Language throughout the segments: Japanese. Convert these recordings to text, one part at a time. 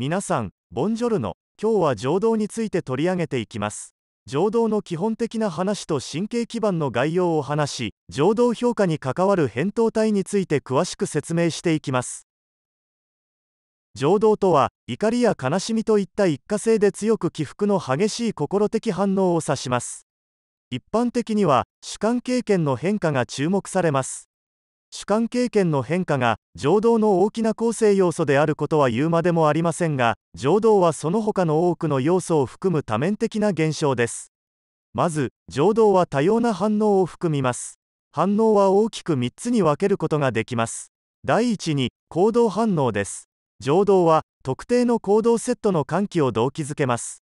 皆さん、ボンジョルノ。今日は情動について取り上げていきます。情動の基本的な話と神経基盤の概要を話し、情動評価に関わる扁桃体について詳しく説明していきます。情動とは、怒りや悲しみといった一過性で強く起伏の激しい心的反応を指します。一般的には、主観経験の変化が注目されます。主観経験の変化が情動の大きな構成要素であることは言うまでもありませんが情動はその他の多くの要素を含む多面的な現象ですまず情動は多様な反応を含みます反応は大きく3つに分けることができます第1に行動反応です情動は特定の行動セットの喚起を動機づけます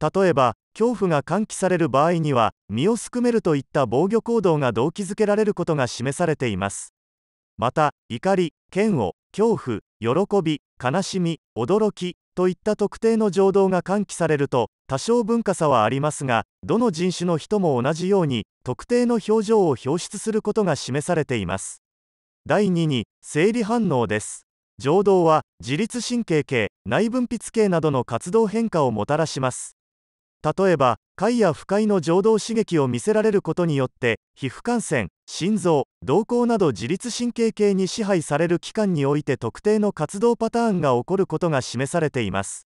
例えば恐怖が喚起される場合には身をすくめるといった防御行動が動機づけられることが示されていますまた怒り嫌悪恐怖喜び悲しみ驚きといった特定の情動が喚起されると多少文化差はありますがどの人種の人も同じように特定の表情を表出することが示されています第2に生理反応です情動は自律神経系内分泌系などの活動変化をもたらします例えば快や不快の情動刺激を見せられることによって皮膚感染心臓瞳孔など自律神経系に支配される器官において特定の活動パターンが起こることが示されています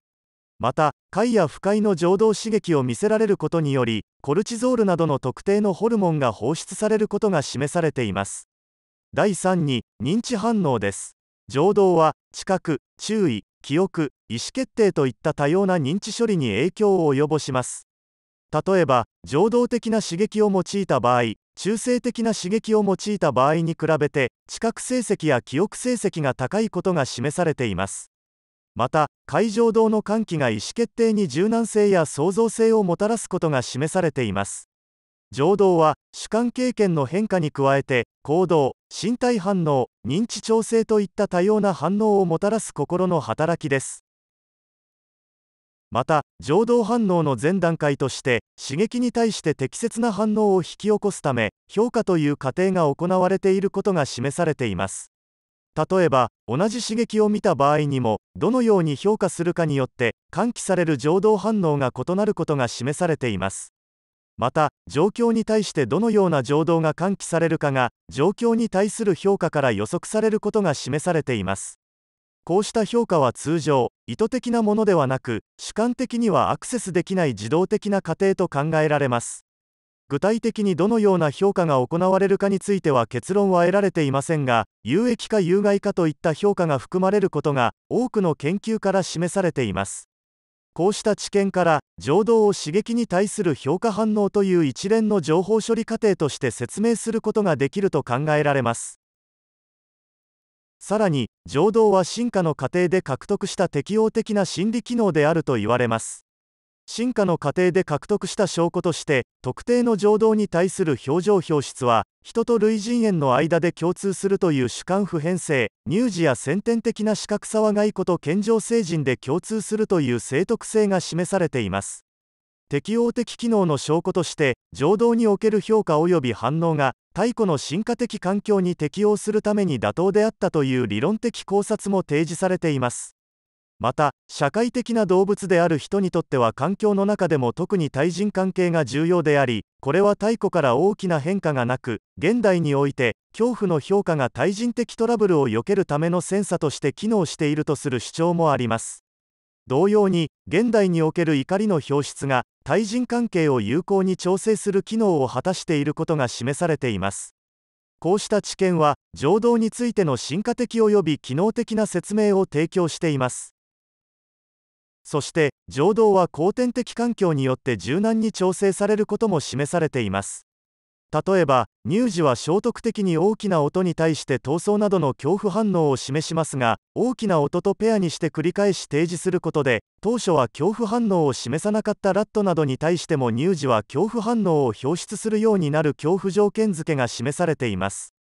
また快や不快の情動刺激を見せられることによりコルチゾールなどの特定のホルモンが放出されることが示されています第3に認知反応です情動は知覚注意記憶意思決定といった多様な認知処理に影響を及ぼします例えば情動的な刺激を用いた場合中性的な刺激を用いた場合に比べて知覚成績や記憶成績が高いことが示されていますまた会場動の喚起が意思決定に柔軟性や創造性をもたらすことが示されています情動は主観経験の変化に加えて行動身体反応認知調整といった多様な反応をもたらす心の働きですまた情動反応の前段階として刺激に対して適切な反応を引き起こすため評価という過程が行われていることが示されています例えば同じ刺激を見た場合にもどのように評価するかによって喚起される情動反応が異なることが示されていますまた状況に対してどのような情動が喚起されるかが状況に対する評価から予測されることが示されていますこうした評価は通常意図的なものではなく主観的にはアクセスできない自動的な過程と考えられます具体的にどのような評価が行われるかについては結論は得られていませんが有益か有害かといった評価が含まれることが多くの研究から示されていますこうした知見から情動を刺激に対する評価反応という一連の情報処理過程として説明することができると考えられますさらに情動は進化の過程で獲得した適応的な心理機能であると言われます進化の過程で獲得した証拠として特定の情動に対する表情表出は人と類人猿の間で共通するという主観普遍性乳児や先天的な視覚差は外と健常成人で共通するという正徳性が示されています適応的機能の証拠として情動における評価及び反応が太古の進化的環境に適応するために妥当であったという理論的考察も提示されていますまた社会的な動物である人にとっては環境の中でも特に対人関係が重要でありこれは太古から大きな変化がなく現代において恐怖の評価が対人的トラブルを避けるためのセンサとして機能しているとする主張もあります同様に現代における怒りの表出が対人関係を有効に調整する機能を果たしていることが示されていますこうした知見は情動についての進化的及び機能的な説明を提供していますそして情動は後天的環境によって柔軟に調整されることも示されています例えば乳児は衝突的に大きな音に対して闘争などの恐怖反応を示しますが大きな音とペアにして繰り返し提示することで当初は恐怖反応を示さなかったラットなどに対しても乳児は恐怖反応を表出するようになる恐怖条件付けが示されています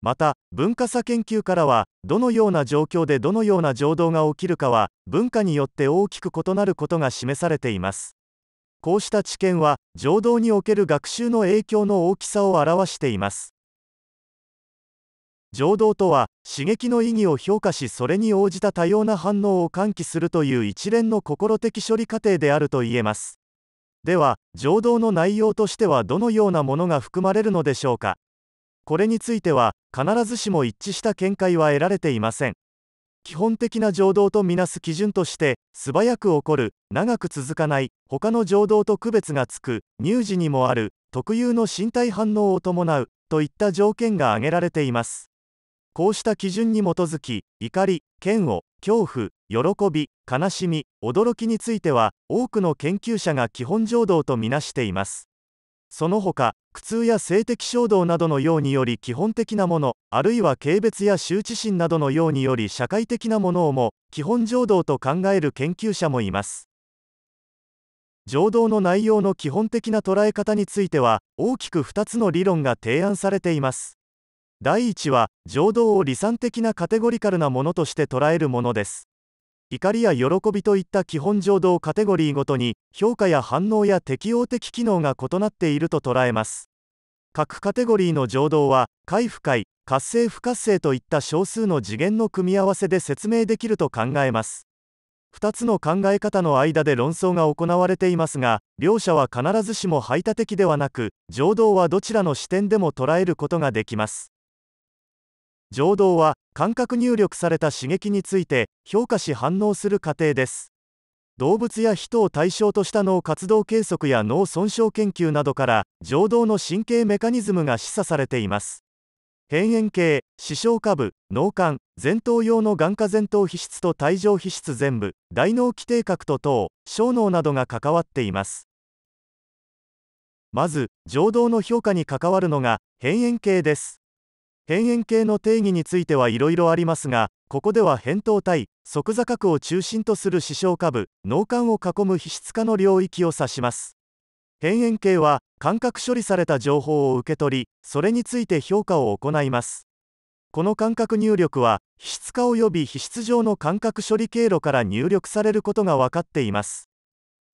また文化差研究からはどのような状況でどのような情動が起きるかは文化によって大きく異なることが示されていますこうした知見は情動における学習の影響の大きさを表しています情動とは刺激の意義を評価しそれに応じた多様な反応を喚起するという一連の心的処理過程であるといえますでは情動の内容としてはどのようなものが含まれるのでしょうかこれについては必ずしも一致した見解は得られていません基本的な情動とみなす基準として素早く起こる長く続かない他の情動と区別がつく乳児にもある特有の身体反応を伴うといった条件が挙げられていますこうした基準に基づき怒り嫌悪恐怖喜び悲しみ驚きについては多くの研究者が基本情動とみなしていますその他苦痛や性的衝動などのようにより基本的なものあるいは軽蔑や羞恥心などのようにより社会的なものをも基本情動と考える研究者もいます情動の内容の基本的な捉え方については大きく2つの理論が提案されています第1は情動を理算的なカテゴリカルなものとして捉えるものです怒りや喜びといった基本情動カテゴリーごとに評価や反応や適応的機能が異なっていると捉えます各カテゴリーの情動は快不快活性不活性といった少数の次元の組み合わせで説明できると考えます2つの考え方の間で論争が行われていますが両者は必ずしも排他的ではなく情動はどちらの視点でも捉えることができます情動は感覚入力された刺激について評価し反応する過程です動物や人を対象とした脳活動計測や脳損傷研究などから情動の神経メカニズムが示唆されています辺縁系視床下部脳幹前頭用の眼下前頭皮質と帯状皮質全部大脳基底核と等小脳などが関わっていますまず情動の評価に関わるのが辺縁系です辺縁系の定義についてはいろいろありますがここでは扁桃体側座核を中心とする視床下部脳幹を囲む皮質化の領域を指します辺縁系は感覚処理された情報を受け取りそれについて評価を行いますこの感覚入力は皮質化及び皮質上の感覚処理経路から入力されることが分かっています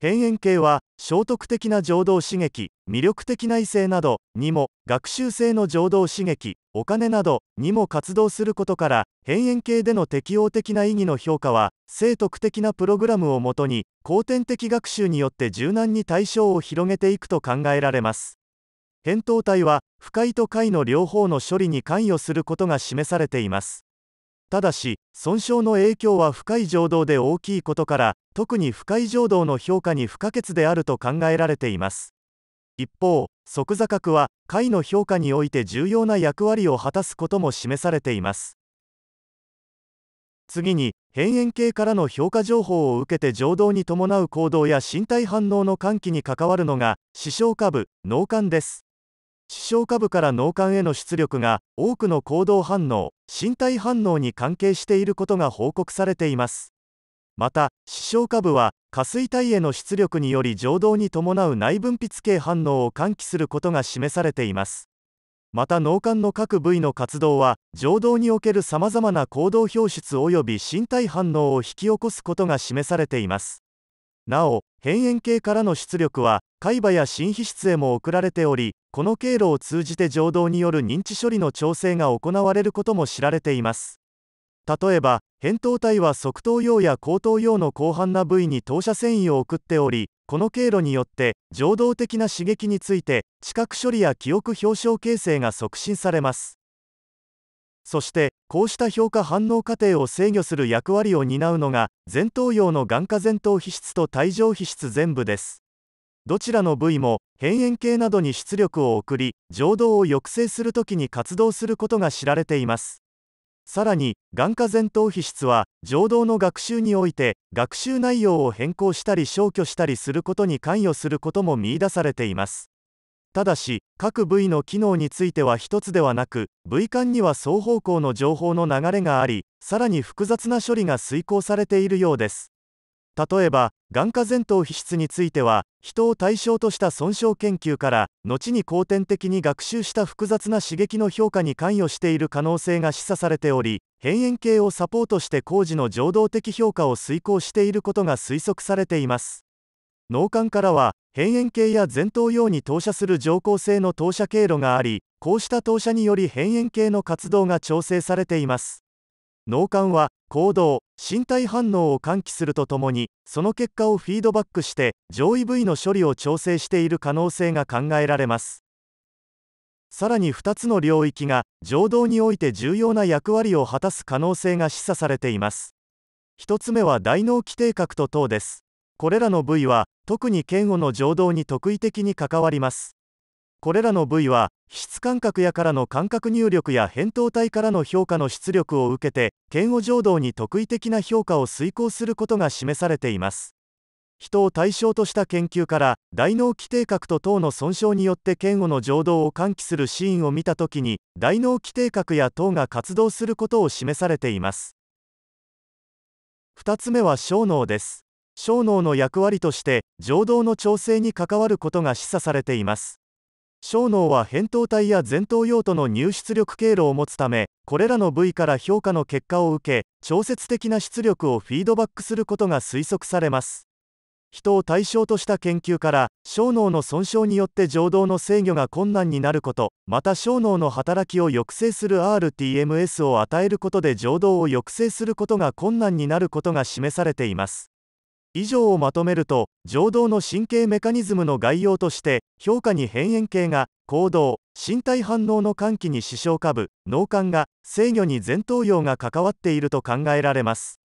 変円形は聖徳的な情動刺激魅力的な異性などにも学習性の情動刺激お金などにも活動することから変円形での適応的な意義の評価は聖徳的なプログラムをもとに後天的学習によって柔軟に対象を広げていくと考えられます扁桃体は不快と快の両方の処理に関与することが示されていますただし損傷の影響は深い情動で大きいことから特に深い情動の評価に不可欠であると考えられています一方即座角は解の評価において重要な役割を果たすことも示されています次に辺縁系からの評価情報を受けて情動に伴う行動や身体反応の喚起に関わるのが視床下部脳幹です視床下部から脳幹への出力が多くの行動反応身体反応に関係していることが報告されていますまた視床下部は下垂体への出力により情動に伴う内分泌系反応を喚起することが示されていますまた脳幹の各部位の活動は情動におけるさまざまな行動表出及び身体反応を引き起こすことが示されていますなお辺縁系からの出力は海馬や心皮質へも送られておりこの経路を通じて情動による認知処理の調整が行われることも知られています例えば扁桃体は側頭葉や後頭葉の広範な部位に投射繊維を送っておりこの経路によって情動的な刺激について知覚処理や記憶表彰形成が促進されますそしてこうした評価反応過程を制御する役割を担うのが前頭葉の眼下前頭皮質と帯状皮質全部ですどちらの部位も辺縁系などに出力を送り情動を抑制するときに活動することが知られていますさらに眼下前頭皮質は情動の学習において学習内容を変更したり消去したりすることに関与することも見出されていますただし各部位の機能については1つではなく部位間には双方向の情報の流れがありさらに複雑な処理が遂行されているようです例えば眼下前頭皮質については人を対象とした損傷研究から後に後天的に学習した複雑な刺激の評価に関与している可能性が示唆されており変円系をサポートして工事の情動的評価を遂行していることが推測されています脳幹からは変円系や前頭葉に投射する上行性の投射経路がありこうした投射により変円系の活動が調整されています脳幹は行動身体反応を喚起するとともにその結果をフィードバックして上位部位の処理を調整している可能性が考えられますさらに2つの領域が情動において重要な役割を果たす可能性が示唆されています1つ目は大脳基底核と等ですこれらの部位は特に嫌悪の情動に特異的に関わりますこれらの部位は質感覚やからの感覚入力や扁桃体からの評価の出力を受けて嫌悪情動に特異的な評価を遂行することが示されています人を対象とした研究から大脳基底核と糖の損傷によって嫌悪の情動を喚起するシーンを見た時に大脳基底核や糖が活動することを示されています2つ目は小脳です小脳の役割として情動の調整に関わることが示唆されています小脳は扁桃体や前頭葉との入出力経路を持つためこれらの部位から評価の結果を受け調節的な出力をフィードバックすることが推測されます人を対象とした研究から小脳の損傷によって情動の制御が困難になることまた小脳の働きを抑制する RTMS を与えることで情動を抑制することが困難になることが示されています以上をまとめると情動の神経メカニズムの概要として評価に変円系が行動身体反応の喚起に視床下部脳幹が制御に前頭葉が関わっていると考えられます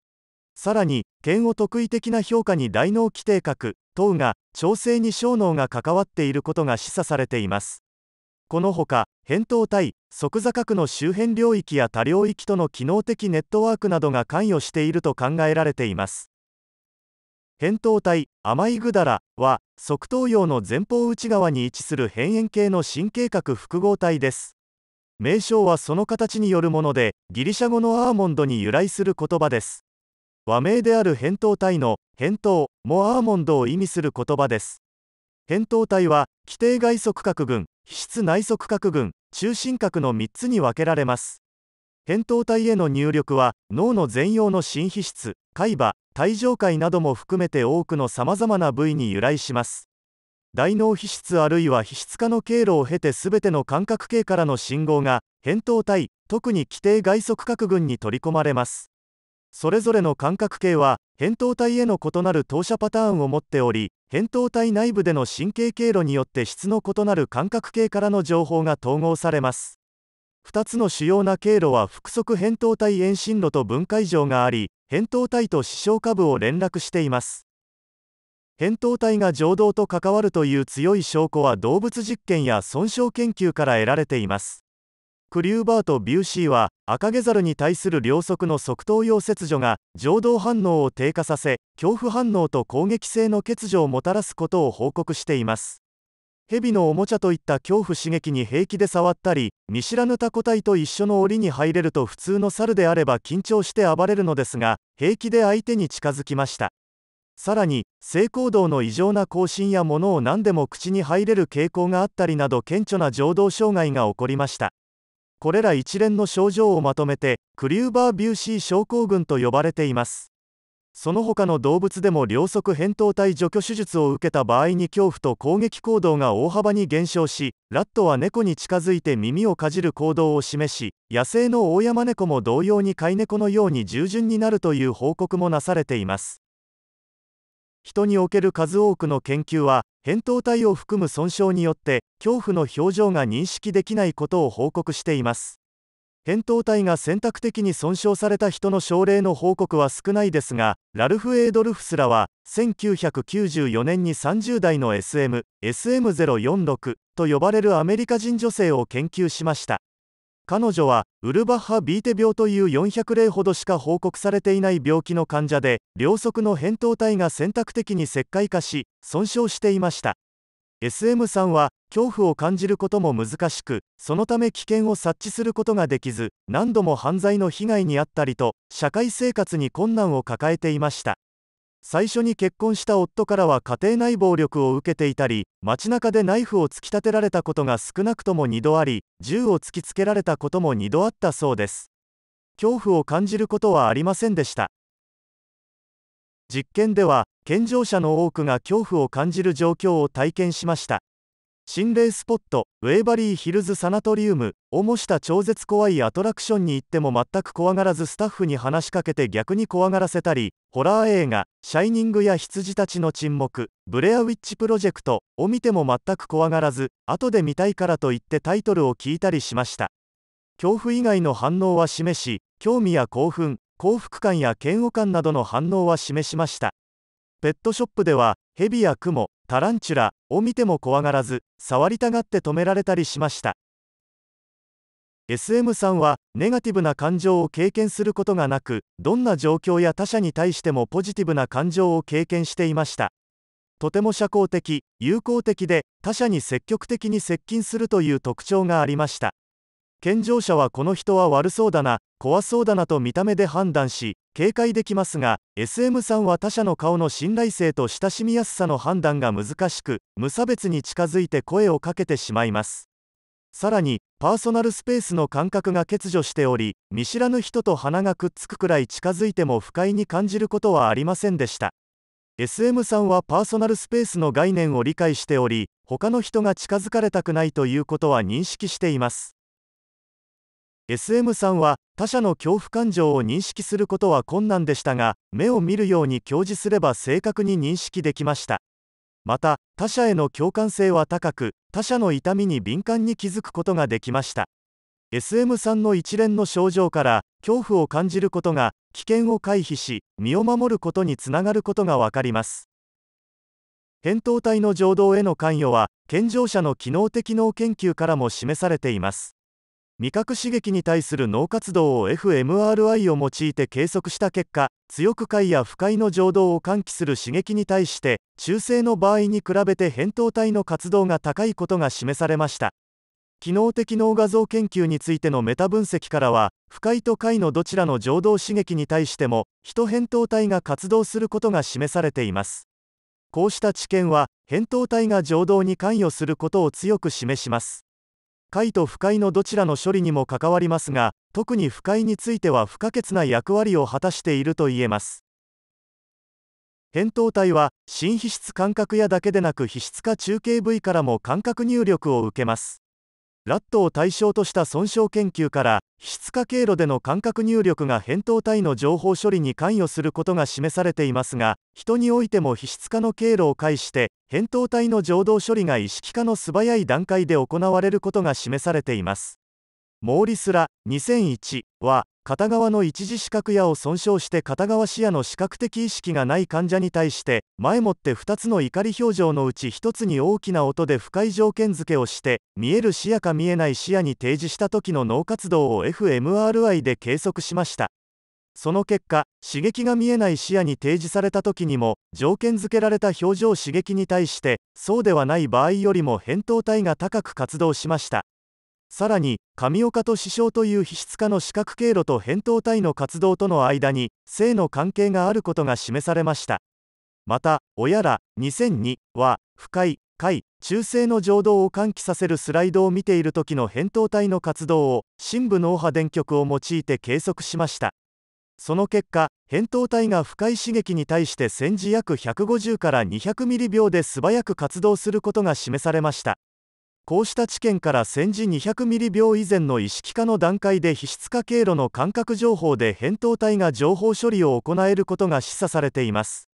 さらに嫌悪特異的な評価に大脳基底核等が調整に小脳が関わっていることが示唆されていますこのほか扁桃体側座核の周辺領域や多領域との機能的ネットワークなどが関与していると考えられています扁桃体甘いぐだらは側頭葉の前方内側に位置する辺縁系の神経核複合体です名称はその形によるものでギリシャ語のアーモンドに由来する言葉です和名である扁桃体の扁桃もアーモンドを意味する言葉です扁桃体は規定外側核群皮質内側核群中心核の3つに分けられます扁桃体への入力は脳の全容の新皮質海馬帯状界なども含めて多くのさまざまな部位に由来します大脳皮質あるいは皮質化の経路を経て全ての感覚系からの信号が扁桃体特に規定外側核群に取り込まれますそれぞれの感覚系は扁桃体への異なる投射パターンを持っており扁桃体内部での神経経路によって質の異なる感覚系からの情報が統合されます2つの主要な経路は複側扁桃体遠心路と分解場があり扁桃体と視床下部を連絡しています扁桃体が情動と関わるという強い証拠は動物実験や損傷研究から得られていますクリューバーとビューシーは赤毛猿に対する両側の側頭葉切除が情動反応を低下させ恐怖反応と攻撃性の欠如をもたらすことを報告しています蛇のおもちゃといった恐怖刺激に平気で触ったり見知らぬタコ体と一緒の檻に入れると普通の猿であれば緊張して暴れるのですが平気で相手に近づきましたさらに性行動の異常な更新やものを何でも口に入れる傾向があったりなど顕著な情動障害が起こりましたこれら一連の症状をまとめてクリューバー・ビューシー症候群と呼ばれていますその他の動物でも両側扁桃体除去手術を受けた場合に恐怖と攻撃行動が大幅に減少しラットは猫に近づいて耳をかじる行動を示し野生のオオヤマネコも同様に飼い猫のように従順になるという報告もなされています人における数多くの研究は扁桃体を含む損傷によって恐怖の表情が認識できないことを報告しています扁桃体が選択的に損傷された人の症例の報告は少ないですがラルフ・エードルフスらは1994年に30代の SM、SM046 と呼ばれるアメリカ人女性を研究しました彼女はウルバッハ・ビーテ病という400例ほどしか報告されていない病気の患者で両側の扁桃体が選択的に石灰化し損傷していました SM さんは恐怖を感じることも難しくそのため危険を察知することができず何度も犯罪の被害に遭ったりと社会生活に困難を抱えていました最初に結婚した夫からは家庭内暴力を受けていたり街中でナイフを突き立てられたことが少なくとも2度あり銃を突きつけられたことも2度あったそうです恐怖を感じることはありませんでした実験では健常者の多くが恐怖を感じる状況を体験しました心霊スポットウェイバリーヒルズサナトリウムを模した超絶怖いアトラクションに行っても全く怖がらずスタッフに話しかけて逆に怖がらせたりホラー映画「シャイニング」や「羊たちの沈黙」「ブレアウィッチプロジェクト」を見ても全く怖がらず後で見たいからと言ってタイトルを聞いたりしました恐怖以外の反応は示し興味や興奮幸福感や嫌悪感などの反応は示しましたペットショップではヘビやクモタランチュラを見ても怖がらず触りたがって止められたりしました SM さんはネガティブな感情を経験することがなくどんな状況や他者に対してもポジティブな感情を経験していましたとても社交的友好的で他者に積極的に接近するという特徴がありました健常者はこの人は悪そうだな怖そうだなと見た目で判断し警戒できますが SM さんは他者の顔の信頼性と親しみやすさの判断が難しく無差別に近づいて声をかけてしまいますさらにパーソナルスペースの感覚が欠如しており見知らぬ人と鼻がくっつくくらい近づいても不快に感じることはありませんでした SM さんはパーソナルスペースの概念を理解しており他の人が近づかれたくないということは認識しています SM さんは他者の恐怖感情を認識することは困難でしたが目を見るように表示すれば正確に認識できましたまた他者への共感性は高く他者の痛みに敏感に気づくことができました SM さんの一連の症状から恐怖を感じることが危険を回避し身を守ることにつながることが分かります扁桃体の情動への関与は健常者の機能的脳研究からも示されています味覚刺激に対する脳活動を fMRI を用いて計測した結果強く快や不快の情動を喚起する刺激に対して中性の場合に比べて扁桃体の活動が高いことが示されました機能的脳画像研究についてのメタ分析からは不快と快のどちらの情動刺激に対しても人扁桃体が活動することが示されていますこうした知見は扁桃体が情動に関与することを強く示します快と不快のどちらの処理にも関わりますが特に不快については不可欠な役割を果たしていると言えます扁桃体は新皮質感覚やだけでなく皮質化中継部位からも感覚入力を受けますラットを対象とした損傷研究から皮質化経路での感覚入力が扁桃体の情報処理に関与することが示されていますが人においても皮質化の経路を介して扁桃体の情動処理が意識化の素早い段階で行われることが示されていますモーリスラ2001は片側の一次視覚野を損傷して片側視野の視覚的意識がない患者に対して前もって2つの怒り表情のうち1つに大きな音で不快条件付けをして見える視野か見えない視野に提示した時の脳活動を fMRI で計測しましたその結果刺激が見えない視野に提示された時にも条件付けられた表情刺激に対してそうではない場合よりも扁桃体が高く活動しましたさらに神岡と師匠という皮質化の視覚経路と扁桃体の活動との間に性の関係があることが示されましたまた親ら2002は深い快、中性の情動を喚起させるスライドを見ている時の扁桃体の活動を深部脳波電極を用いて計測しましたその結果扁桃体が深い刺激に対して戦時約150から200ミリ秒で素早く活動することが示されましたこうした知見から戦時200ミリ秒以前の意識化の段階で皮質化経路の感覚情報で扁桃体が情報処理を行えることが示唆されています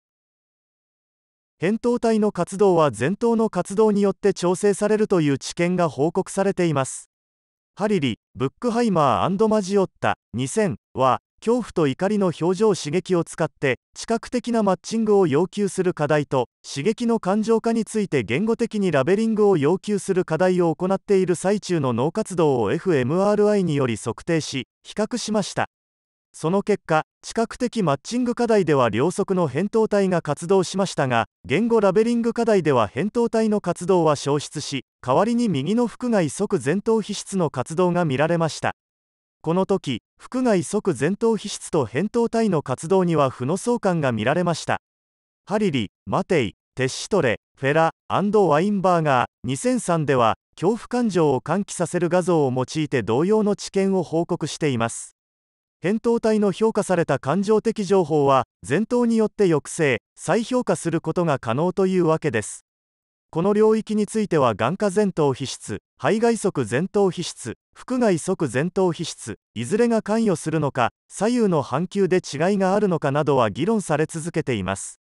扁桃体の活動は前頭の活動によって調整されるという知見が報告されていますハリリ・ブックハイマーマジオッタ2000は恐怖と怒りの表情刺激を使って知覚的なマッチングを要求する課題と刺激の感情化について言語的にラベリングを要求する課題を行っている最中の脳活動を fMRI により測定し比較しましたその結果知覚的マッチング課題では両側の扁桃体が活動しましたが言語ラベリング課題では扁桃体の活動は消失し代わりに右の腹外側前頭皮質の活動が見られましたこの時腹外側前頭皮質と扁桃体の活動には負の相関が見られましたハリリマテイテッシトレフェラワインバーガー2003では恐怖感情を喚起させる画像を用いて同様の知見を報告しています扁桃体の評価された感情的情報は前頭によって抑制再評価することが可能というわけですこの領域については眼下前頭皮質肺外側前頭皮質腹外側前頭皮質いずれが関与するのか左右の半球で違いがあるのかなどは議論され続けています